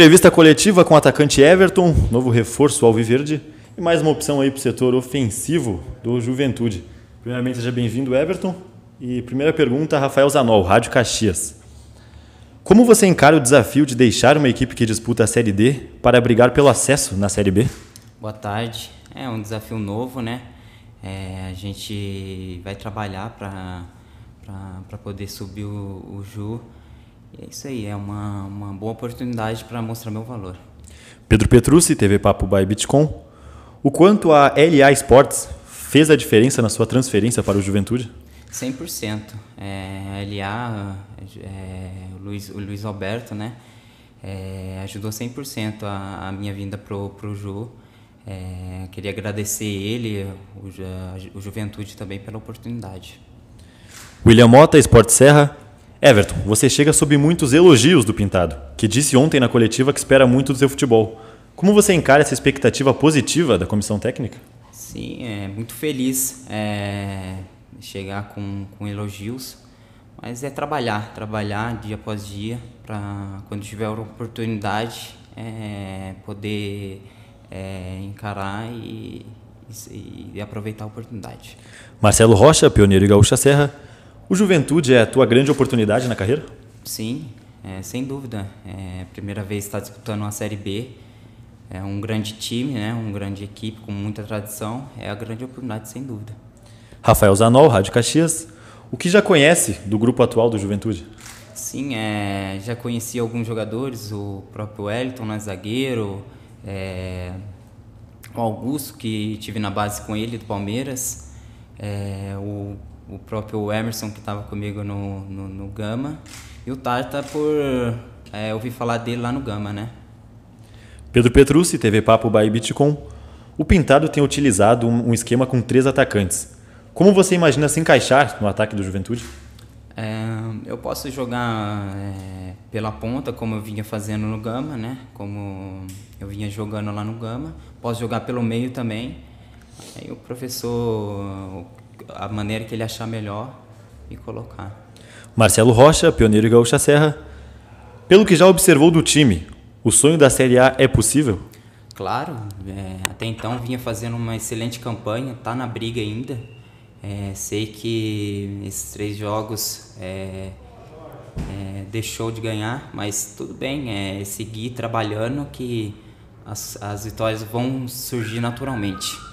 Entrevista coletiva com o atacante Everton, novo reforço ao Viverde E mais uma opção aí para o setor ofensivo do Juventude. Primeiramente, seja bem-vindo, Everton. E primeira pergunta, Rafael Zanol, Rádio Caxias. Como você encara o desafio de deixar uma equipe que disputa a Série D para brigar pelo acesso na Série B? Boa tarde. É um desafio novo, né? É, a gente vai trabalhar para poder subir o, o Ju e é isso aí, é uma, uma boa oportunidade para mostrar meu valor. Pedro Petrucci, TV Papo by Bitcoin. O quanto a LA Sports fez a diferença na sua transferência para o Juventude? 100%. É, a LA, é, é, o, Luiz, o Luiz Alberto, né? É, ajudou 100% a, a minha vinda pro, pro Ju. É, queria agradecer ele, o, a, o Juventude também pela oportunidade. William Mota, Esporte Serra, Everton, você chega sob muitos elogios do Pintado, que disse ontem na coletiva que espera muito do seu futebol. Como você encara essa expectativa positiva da comissão técnica? Sim, é muito feliz é, chegar com, com elogios, mas é trabalhar, trabalhar dia após dia para quando tiver a oportunidade é, poder é, encarar e, e, e aproveitar a oportunidade. Marcelo Rocha, pioneiro e gaúcha Serra. O Juventude é a tua grande oportunidade na carreira? Sim, é, sem dúvida. É a primeira vez estar tá disputando uma Série B. É um grande time, né? uma grande equipe com muita tradição. É a grande oportunidade, sem dúvida. Rafael Zanol, Rádio Caxias. O que já conhece do grupo atual do Juventude? Sim, é, já conheci alguns jogadores, o próprio Wellington, né, zagueiro, é, o Augusto, que tive na base com ele do Palmeiras, é, o o próprio Emerson, que estava comigo no, no, no, Gama, e o Tarta, por é, ouvir falar dele lá no Gama, né? Pedro Petrucci, TV Papo by Bitcoin. O Pintado tem utilizado um esquema com três atacantes. Como você imagina se encaixar no ataque do Juventude? É, eu posso jogar é, pela ponta, como eu vinha fazendo no Gama, né? Como eu vinha jogando lá no Gama. Posso jogar pelo meio também. Aí o professor, a maneira que ele achar melhor e colocar. Marcelo Rocha, pioneiro de Gaúcha Serra. Pelo que já observou do time, o sonho da Série A é possível? Claro, é, até então vinha fazendo uma excelente campanha, está na briga ainda. É, sei que esses três jogos é, é deixou de ganhar, mas tudo bem, é, é seguir trabalhando que as, as vitórias vão surgir naturalmente.